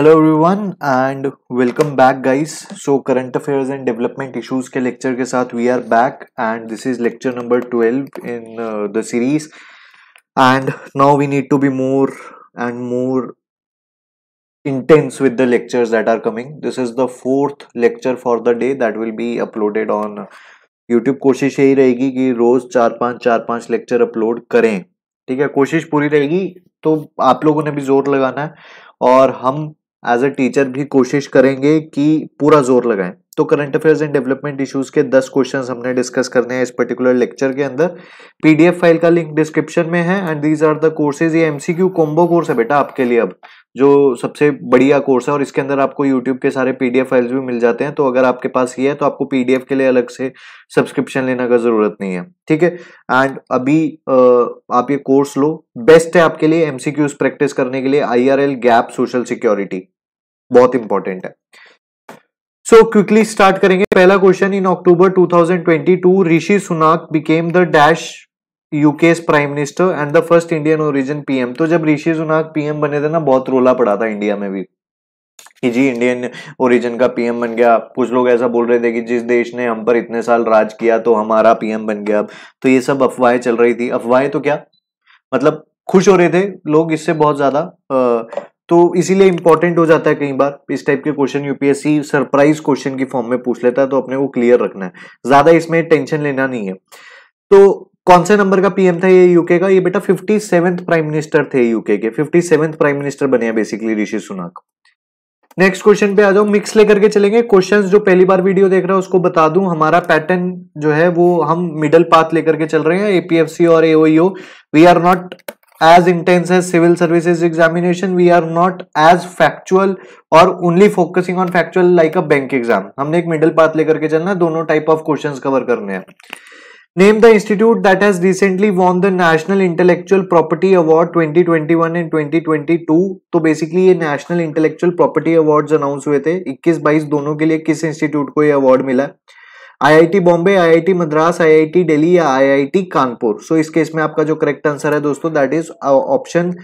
Hello everyone and welcome back guys so current affairs and development issues के lecture के साथ we are back and this is lecture number twelve in the series and now we need to be more and more intense with the lectures that are coming this is the fourth lecture for the day that will be uploaded on YouTube कोशिश यही रहेगी कि रोज चार पाँच चार पाँच lecture upload करें ठीक है कोशिश पूरी रहेगी तो आप लोगों ने भी जोर लगाना है और हम एज अ टीचर भी कोशिश करेंगे कि पूरा जोर लगाएं तो current affairs and development issues के 10 क्वेश्चंस हमने डिस्कस करने हैं इस पर्टिकुलर लेक्चर के अंदर पीडीएफ फाइल का लिंक डिस्क्रिप्शन में है and these are the courses ये एमसीक्यू कॉम्बो कोर्स है बेटा आपके लिए अब जो सबसे बढ़िया कोर्स है और इसके अंदर आपको यूट्यूब के सारे पीडीएफ फाइल्स भी मिल जाते हैं तो अगर आपके पास ये है तो आपको पीडीएफ के लिए अलग से सब्सक्रिप्शन लेने का ज़रूरत नहीं है ठीक है एंड अभी आप ये कोर्स लो बेस्ट है आपके लिए एमसीक्यूज प्रैक्टिस करने के लिए आई गैप सोशल सिक्योरिटी बहुत इंपॉर्टेंट है सो क्विकली स्टार्ट करेंगे पहला question in October 2022 Rishi Sunak became the dash UK's prime minister and the first Indian origin PM तो जब ऋषि सुनाक पीएम बने थे ना बहुत रोला पड़ा था इंडिया में भी कि जी इंडियन ओरिजिन का पीएम बन गया कुछ लोग ऐसा बोल रहे थे कि जिस देश ने हम पर इतने साल राज किया तो हमारा पीएम बन गया अब तो ये सब अफवाहें चल रही थी अफवाहें तो क्या मतलब खुश हो रहे थे लोग इससे बहुत ज्यादा तो इसीलिए इंपॉर्टेंट हो जाता है कई बार इस टाइप के क्वेश्चन यूपीएससी सरप्राइज क्वेश्चन की फॉर्म में पूछ लेता है तो अपने को क्लियर रखना है ज्यादा इसमें टेंशन लेना नहीं है तो कौन से नंबर का पीएम था ये यूके का ये बेटा फिफ्टी सेवेंथ प्राइम मिनिस्टर थे यूके के फिफ्टी सेवेंथ प्राइम मिनिस्टर बने हैं basically Rishi Sunak next question पे आ जाओ मिक्स लेकर के चलेंगे क्वेश्चंस जो पहली बार वीडियो देख रहा है उसको बता दूं हमारा पैटर्न जो है वो हम मिडल पाथ लेकर के चल रहे हैं एपीएफसी और AOEO we are not as intense as civil services examination we are not as factual और only focusing on factual like a bank exam हमने एक मिडल पाथ लेकर के चलना दोनों टाइप ऑफ क्वेश्चन कवर करने हैं Name the institute that has recently won the National Intellectual Property Award 2021 twenty two तो बेसिकली ये national intellectual property award announce हुए थे इक्कीस बाईस दोनों के लिए किस इंस्टीट्यूट को यह अवार्ड मिला I I T Bombay I I T Madras I I T Delhi या आई आई टी कानपुर सो इस केस में आपका जो करेक्ट आंसर है दोस्तों that is option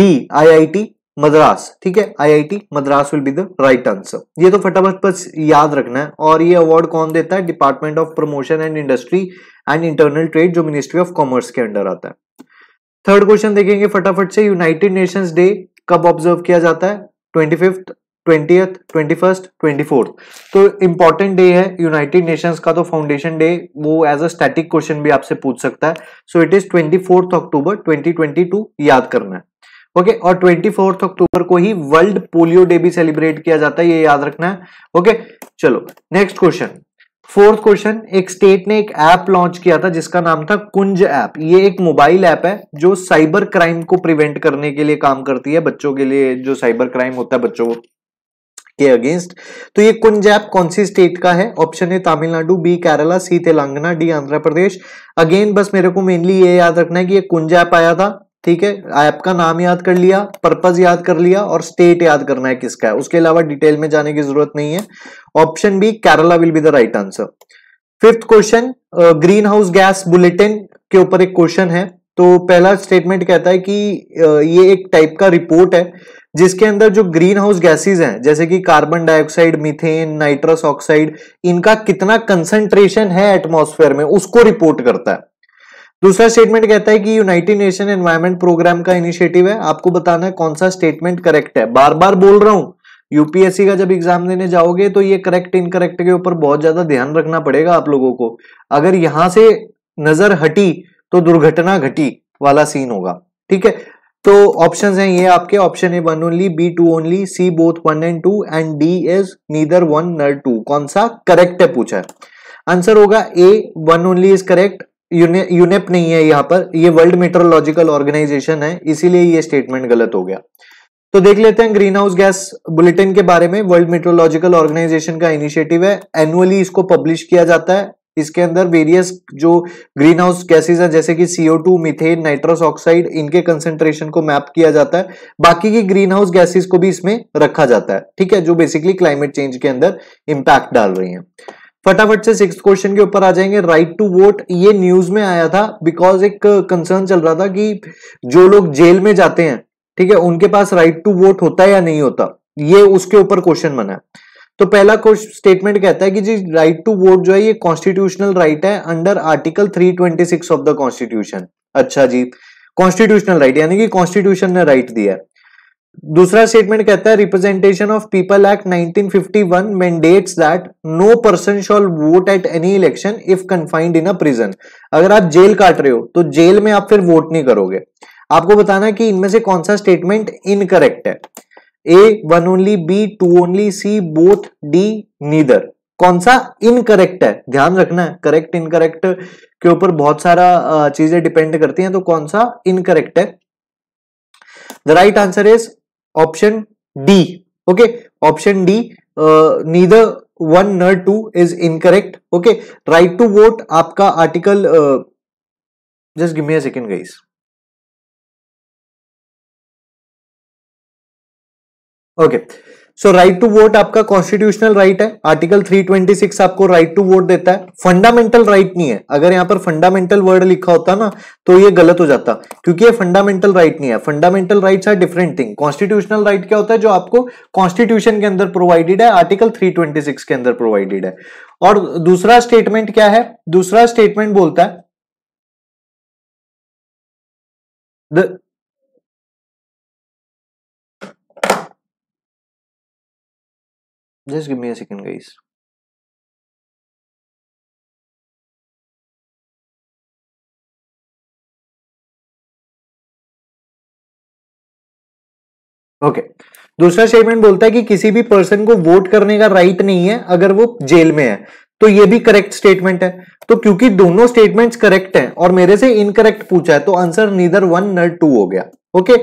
B I I T Madras ठीक है IIT Madras will be the right answer ये तो फटाफट बस याद रखना है और ये अवार्ड कौन देता है department of promotion and industry and internal trade जो मिनिस्ट्री ऑफ कॉमर्स के अंडर आता है थर्ड क्वेश्चन देखेंगे फटाफट से यूनाइटेड नेशंस डे कब ऑब्जर्व किया जाता है twenty fifth twentieth twenty first twenty fourth तो इंपॉर्टेंट डे है यूनाइटेड नेशंस का तो फाउंडेशन डे वो एज अ स्टैटिक क्वेश्चन भी आपसे पूछ सकता है so it is twenty fourth October twenty twenty two याद करना है ओके okay, और ट्वेंटी फोर्थ अक्टूबर को ही वर्ल्ड पोलियो डे भी सेलिब्रेट किया जाता है ये याद रखना है ओके okay, चलो नेक्स्ट क्वेश्चन फोर्थ क्वेश्चन एक स्टेट ने एक ऐप लॉन्च किया था जिसका नाम था कुंज ऐप ये एक मोबाइल ऐप है जो साइबर क्राइम को प्रिवेंट करने के लिए काम करती है बच्चों के लिए जो साइबर क्राइम होता है बच्चों के अगेंस्ट तो ये कुंज ऐप कौन सी स्टेट का है ऑप्शन है Tamil Nadu B Kerala C Telangana D Andhra Pradesh again बस मेरे को मेनली ये याद रखना है कि ये कुंज ऐप आया था ठीक है ऐप का नाम याद कर लिया पर्पज याद कर लिया और स्टेट याद करना है किसका है उसके अलावा डिटेल में जाने की जरूरत नहीं है option B Kerala will be the right answer fifth question green house gas bulletin के ऊपर एक क्वेश्चन है तो पहला स्टेटमेंट कहता है कि ये एक टाइप का रिपोर्ट है जिसके अंदर जो ग्रीन हाउस गैसेज हैं जैसे कि carbon dioxide methane nitrous oxide इनका कितना कंसंट्रेशन है एटमॉस्फेयर में उसको रिपोर्ट करता है दूसरा स्टेटमेंट कहता है कि यूनाइटेड नेशन एनवायरमेंट प्रोग्राम का इनिशिएटिव है आपको बताना है कौन सा स्टेटमेंट करेक्ट है बार बार बोल रहा हूं यूपीएससी का जब एग्जाम देने जाओगे तो ये करेक्ट इनकरेक्ट के ऊपर बहुत ज्यादा ध्यान रखना पड़ेगा आप लोगों को अगर यहां से नजर हटी तो दुर्घटना घटी वाला सीन होगा ठीक है तो ऑप्शन हैं ये आपके option A one only B two only C both one and two and D is neither one nor two कौन सा करेक्ट है पूछा है आंसर होगा A one only is correct यूने, यूनेप नहीं है यहां पर ये वर्ल्ड मेट्रोलॉजिकल ऑर्गेनाइजेशन है इसीलिए ये स्टेटमेंट गलत हो गया तो देख लेते हैं ग्रीन हाउस गैस बुलेटिन के बारे में वर्ल्ड मेट्रोलॉजिकल ऑर्गेनाइजेशन का इनिशिएटिव है एनुअली इसको पब्लिश किया जाता है इसके अंदर वेरियस जो ग्रीन हाउस गैसेज हैं जैसे कि CO two methane nitrous oxide इनके कंसेंट्रेशन को मैप किया जाता है बाकी की ग्रीन हाउस गैसेज को भी इसमें रखा जाता है ठीक है जो बेसिकली क्लाइमेट चेंज के अंदर इंपैक्ट डाल रही है फटाफट से सिक्स क्वेश्चन के ऊपर आ जाएंगे राइट टू वोट ये न्यूज में आया था बिकॉज एक कंसर्न चल रहा था कि जो लोग जेल में जाते हैं ठीक है उनके पास राइट टू वोट होता है या नहीं होता ये उसके ऊपर क्वेश्चन बना है तो पहला स्टेटमेंट कहता है कि जी राइट टू वोट जो है ये कॉन्स्टिट्यूशनल राइट right है under article 326 of the constitution अच्छा जी कॉन्स्टिट्यूशनल राइट यानी कि कॉन्स्टिट्यूशन ने राइट दिया है दूसरा स्टेटमेंट कहता है representation of people act 1951 mandates that no person shall vote at any election if confined in a prison अगर आप जेल काट रहे हो तो जेल में आप फिर वोट नहीं करोगे आपको बताना कि इनमें से कौन सा स्टेटमेंट इनकरेक्ट है A one only B two only C both D neither कौन सा इनकरेक्ट है ध्यान रखना है करेक्ट इनकरेक्ट के ऊपर बहुत सारा चीजें डिपेंड करती हैं तो कौन सा इनकरेक्ट है the right answer is option D okay option D neither one nor two is incorrect okay right to vote आपका article just give me a second guys okay so right to vote आपका constitutional right right है article 326 आपको right to vote देता है fundamental right right नहीं है अगर यहां पर फंडामेंटल वर्ड लिखा होता ना तो ये गलत हो जाता क्योंकि ये फंडामेंटल राइट right नहीं है fundamental rights are different thing constitutional right क्या होता है जो आपको कॉन्स्टिट्यूशन के अंदर प्रोवाइडेड है आर्टिकल थ्री के अंदर प्रोवाइडेड है और दूसरा स्टेटमेंट क्या है दूसरा स्टेटमेंट बोलता है just give me a second guys okay okay. दूसरा स्टेटमेंट बोलता है कि किसी भी पर्सन को वोट करने का राइट नहीं है अगर वो जेल में है तो ये भी करेक्ट स्टेटमेंट है तो क्योंकि दोनों स्टेटमेंट्स करेक्ट हैं और मेरे से इनकरेक्ट पूछा है तो answer neither one nor two हो गया okay okay?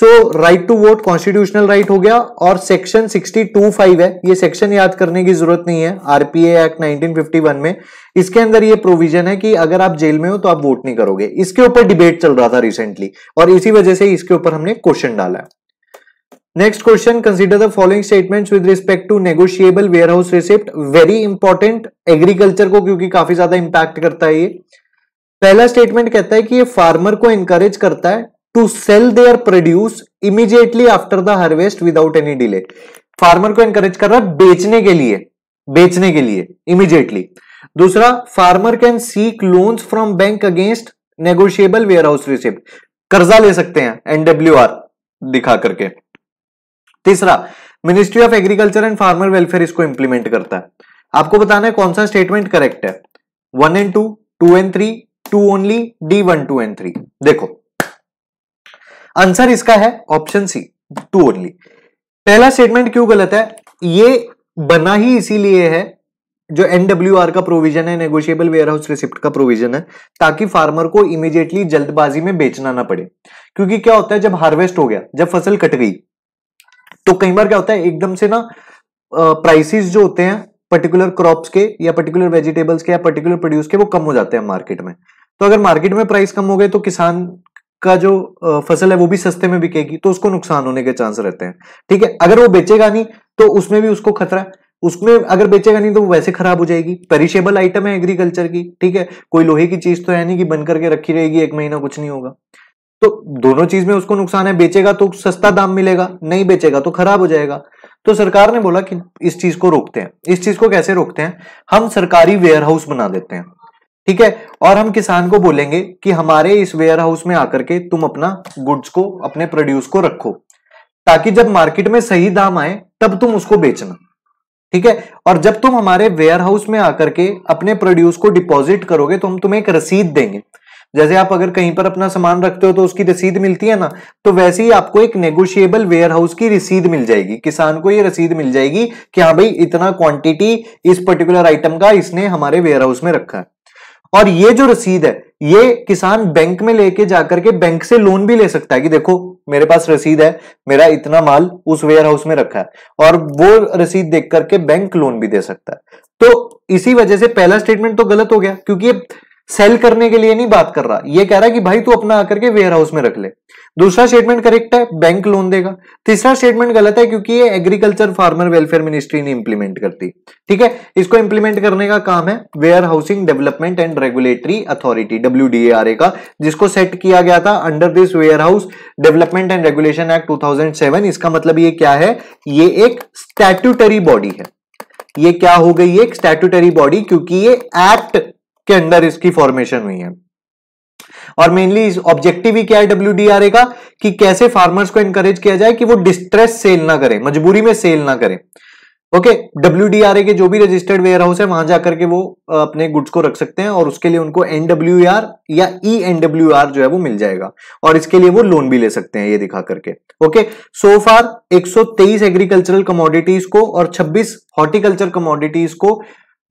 So right to vote constitutional right हो गया और सेक्शन 625 है ये सेक्शन याद करने की जरूरत नहीं है आरपीए एक्ट 1951 में इसके अंदर ये प्रोविजन है कि अगर आप जेल में हो तो आप वोट नहीं करोगे इसके ऊपर डिबेट चल रहा था रिसेंटली और इसी वजह से इसके ऊपर हमने क्वेश्चन डाला next question consider the following statements with respect to negotiable warehouse receipt very important agriculture को क्योंकि काफी ज्यादा इंपैक्ट करता है ये पहला स्टेटमेंट कहता है कि ये फार्मर को एनकरेज करता है to sell their produce immediately after the harvest without any delay farmer को एनकरेज कर रहा है बेचने के लिए बेचने के लिए इमीडिएटली दूसरा farmer can seek loans from bank against negotiable warehouse receipt कर्जा ले सकते हैं एनडब्ल्यू दिखा करके तीसरा ministry of agriculture and farmer welfare इसको इंप्लीमेंट करता है आपको बताना है कौन सा स्टेटमेंट करेक्ट है one and two two and three two only D one two and three देखो आंसर इसका है ऑप्शन सी टू ओनली पहला स्टेटमेंट क्यों गलत है ये बना ही इसीलिए है जो एनडब्ल्यूआर का प्रोविजन है नेगोशिएबल वेयरहाउस रिसिप्ट का प्रोविजन है ताकि फार्मर को इमीडिएटली जल्दबाजी में बेचना ना पड़े क्योंकि क्या होता है जब हार्वेस्ट हो गया जब फसल कट गई तो कई बार क्या होता है एकदम से ना प्राइसेस जो होते हैं पर्टिकुलर क्रॉप्स के या पर्टिकुलर वेजिटेबल्स के या पर्टिकुलर प्रोड्यूस के वो कम हो जाते हैं मार्केट में तो अगर मार्केट में प्राइस कम हो गए तो किसान का जो फसल है वो भी सस्ते में बिकेगी तो उसको नुकसान होने के चांस रहते हैं ठीक है अगर वो बेचेगा नहीं तो उसमें भी उसको खतरा उसमें अगर बेचेगा नहीं तो वो वैसे खराब हो जाएगी पेरिशेबल आइटम है एग्रीकल्चर की ठीक है कोई लोहे की चीज तो है नहीं कि बन करके रखी रहेगी एक महीना कुछ नहीं होगा तो दोनों चीज में उसको नुकसान है बेचेगा तो सस्ता दाम मिलेगा नहीं बेचेगा तो खराब हो जाएगा तो सरकार ने बोला कि इस चीज को रोकते हैं इस चीज को कैसे रोकते हैं हम सरकारी वेयर हाउस बना देते हैं ठीक है और हम किसान को बोलेंगे कि हमारे इस वेयर हाउस में आकर के तुम अपना गुड्स को अपने प्रोड्यूस को रखो ताकि जब मार्केट में सही दाम आए तब तुम उसको बेचना ठीक है और जब तुम हमारे वेयर हाउस में आकर के अपने प्रोड्यूस को डिपॉजिट करोगे तो हम तुम्हें एक रसीद देंगे जैसे आप अगर कहीं पर अपना सामान रखते हो तो उसकी रसीद मिलती है ना तो वैसे ही आपको एक नेगोशिएबल वेयर हाउस की रसीद मिल जाएगी किसान को ये रसीद मिल जाएगी कि हाँ भाई इतना क्वांटिटी इस पर्टिकुलर आइटम का इसने हमारे वेयर हाउस में रखा है और ये जो रसीद है ये किसान बैंक में लेके जाकर के बैंक से लोन भी ले सकता है कि देखो मेरे पास रसीद है मेरा इतना माल उस वेयर हाउस में रखा है और वो रसीद देख करके बैंक लोन भी दे सकता है तो इसी वजह से पहला स्टेटमेंट तो गलत हो गया क्योंकि सेल करने के लिए नहीं बात कर रहा ये कह रहा है कि भाई तू अपना आकर के वेयर हाउस में रख ले दूसरा स्टेटमेंट करेक्ट है बैंक लोन देगा तीसरा स्टेटमेंट गलत है क्योंकि ये एग्रीकल्चर फार्मर वेलफेयर मिनिस्ट्री ने इंप्लीमेंट करती ठीक है इसको इंप्लीमेंट करने का काम है warehousing development and regulatory authority W का जिसको सेट किया गया था under this warehouse development and regulation act two इसका मतलब ये क्या है ये एक स्टैट्यूटरी बॉडी है ये क्या हो गई एक स्टैट्यूटरी बॉडी क्योंकि ये एक्ट के अंदर इसकी फॉर्मेशन हुई है और मेनली ऑब्जेक्टिव ही क्या है डब्ल्यू का कि कैसे फार्मर्स को इनकरेज किया जाए कि वो डिस्ट्रेस सेल ना करें मजबूरी में सेल ना करें ओके डब्ल्यू के जो भी रजिस्टर्ड वेयर हाउस है वहां जाकर के वो अपने गुड्स को रख सकते हैं और उसके लिए उनको एनडब्ल्यू या ई e एनडब्ल्यू जो है वो मिल जाएगा और इसके लिए वो लोन भी ले सकते हैं ये दिखा करके okay so for 123 agricultural commodities को और 26 हॉर्टिकल्चर कमोडिटीज को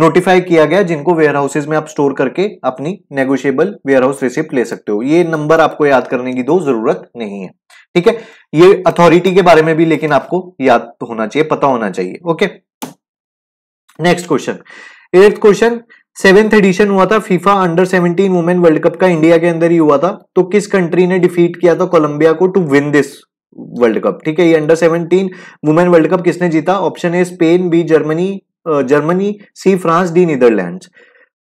नोटिफाई किया गया जिनको वेयर हाउसेज में आप स्टोर करके अपनी नेगोशियबल वेयर हाउस रिसिप्ट ले सकते हो ये नंबर आपको याद करने की दो जरूरत नहीं है ठीक है ये अथॉरिटी के बारे में भी लेकिन आपको याद होना चाहिए पता होना चाहिए okay next question eighth question seventh edition हुआ था FIFA under 17 women world cup का इंडिया के अंदर ही हुआ था तो किस कंट्री ने डिफीट किया था कोलंबिया को to win this world cup ठीक है ये अंडर 17 वुमेन वर्ल्ड कप किसने जीता option A Spain B Germany Germany C France D Netherland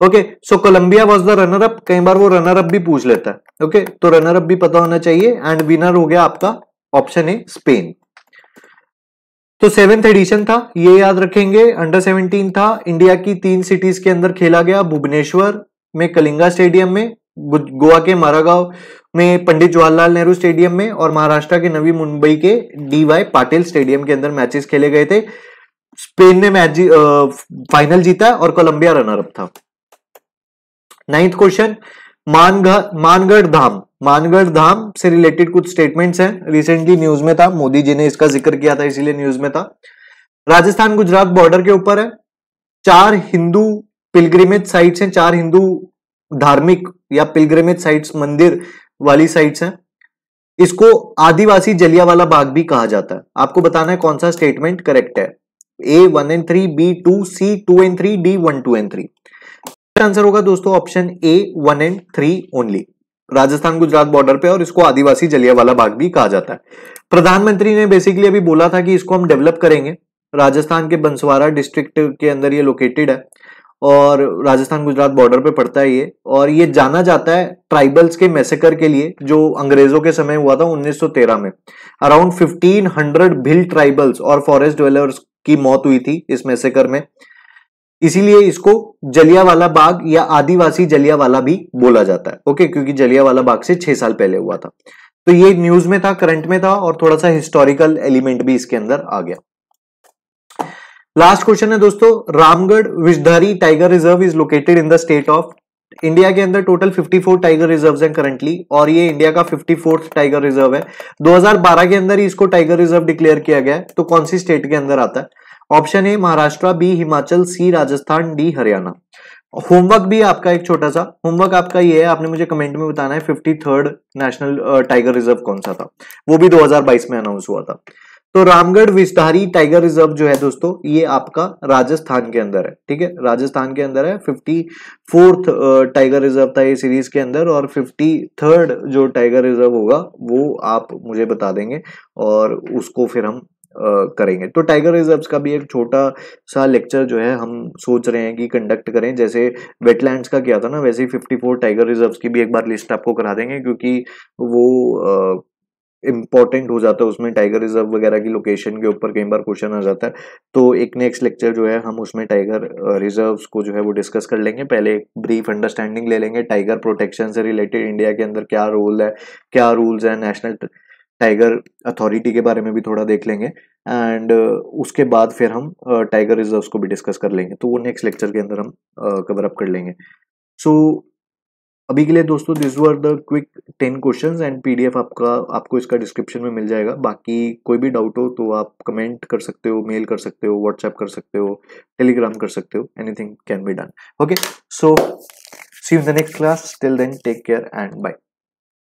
okay so Colombia was the runner up कई बार वो रनर अप भी पूछ लेता है ओके okay? तो रनर अप भी पता होना चाहिए एंड विनर हो गया आपका ऑप्शन ए स्पेन तो सेवेंथ एडिशन था ये याद रखेंगे अंडर सेवनटीन था इंडिया की तीन सिटीज के अंदर खेला गया भुवनेश्वर में कलिंगा स्टेडियम में गोवा के मारागांव में पंडित जवाहरलाल नेहरू स्टेडियम में और महाराष्ट्र के नवी मुंबई के डी वाई पाटिल स्टेडियम के अंदर मैचेस खेले गए थे स्पेन ने मैच जी, फाइनल जीता है और कोलंबिया रनरअप था नाइन्थ क्वेश्चन मानगढ़ धाम मानगढ़ धाम से रिलेटेड कुछ स्टेटमेंट्स हैं रिसेंटली न्यूज में था मोदी जी ने इसका जिक्र किया था इसीलिए न्यूज में था राजस्थान गुजरात बॉर्डर के ऊपर है चार हिंदू पिलग्रिमेज साइट्स हैं चार हिंदू धार्मिक या पिलग्रिमेज साइट्स मंदिर वाली साइट्स हैं इसको आदिवासी जलियावाला बाग भी कहा जाता है आपको बताना है कौन सा स्टेटमेंट करेक्ट है A one and three B two C two and three D one two and three answer होगा दोस्तों option A one and three only Rajasthan Gujarat border पे और इसको आदिवासी जलियावाला बाग भी कहा जाता है प्रधानमंत्री ने बेसिकली अभी बोला था कि इसको हम डेवलप करेंगे राजस्थान के बंसवारा डिस्ट्रिक्ट के अंदर ये लोकेटेड है और राजस्थान गुजरात बॉर्डर पे पड़ता है ये और ये जाना जाता है ट्राइबल्स के मैसेकर के लिए जो अंग्रेजों के समय हुआ था 1913 में अराउंड 1500 भिल ट्राइबल्स और फॉरेस्ट ड्वेलर्स की मौत हुई थी इस मैसेकर में इसीलिए इसको जलियावाला बाग या आदिवासी जलियावाला भी बोला जाता है ओके क्योंकि जलियावाला बाग से छह साल पहले हुआ था तो ये न्यूज में था करंट में था और थोड़ा सा हिस्टोरिकल एलिमेंट भी इसके अंदर आ गया लास्ट क्वेश्चन है दोस्तों Ramgarh Vishdhari tiger reserve is located in the state of India के अंदर टोटल 54 टाइगर रिजर्व्स हैं करंटली और ये इंडिया का 54th टाइगर रिजर्व है 2012 के अंदर इसको टाइगर रिजर्व डिक्लेयर किया गया है तो कौन सी स्टेट के अंदर आता है option A Maharashtra B Himachal C Rajasthan D Haryana homework भी आपका एक छोटा सा होमवर्क आपका ये है आपने मुझे कमेंट में बताना है फिफ्टी नेशनल टाइगर रिजर्व कौन सा था वो भी दो में अनाउंस हुआ था तो रामगढ़ विस्तारी टाइगर रिजर्व जो है दोस्तों ये आपका राजस्थान के अंदर है ठीक है राजस्थान के अंदर है फिफ्टी फोर्थ टाइगर रिजर्व था ये सीरीज के अंदर और फिफ्टी थर्ड जो टाइगर रिजर्व होगा वो आप मुझे बता देंगे और उसको फिर हम करेंगे तो टाइगर रिजर्व्स का भी एक छोटा सा लेक्चर जो है हम सोच रहे हैं कि कंडक्ट करें जैसे वेटलैंड्स का किया था ना वैसे ही 54 टाइगर रिजर्व्स की भी एक बार लिस्ट आपको करा देंगे क्योंकि वो इम्पॉर्टेंट हो जाता है उसमें टाइगर रिजर्व वगैरह की लोकेशन के ऊपर कई बार क्वेश्चन आ जाता है तो एक नेक्स्ट लेक्चर जो है हम उसमें टाइगर रिजर्व को जो है वो डिस्कस कर लेंगे पहले एक ब्रीफ अंडरस्टैंडिंग ले लेंगे टाइगर प्रोटेक्शन से रिलेटेड इंडिया के अंदर क्या रोल है क्या रूल्स है नेशनल टाइगर अथॉरिटी के बारे में भी थोड़ा देख लेंगे एंड उसके बाद फिर हम टाइगर रिजर्व को भी डिस्कस कर लेंगे तो वो नेक्स्ट लेक्चर के अंदर हम कवर अप कर लेंगे सो so, अभी के लिए दोस्तों this were the quick ten question and PDF आपका आपको इसका डिस्क्रिप्शन में मिल जाएगा बाकी कोई भी डाउट हो तो आप कमेंट कर सकते हो मेल कर सकते हो व्हाट्सएप कर सकते हो टेलीग्राम कर सकते हो anything can be done okay so see in the next class till then take care and bye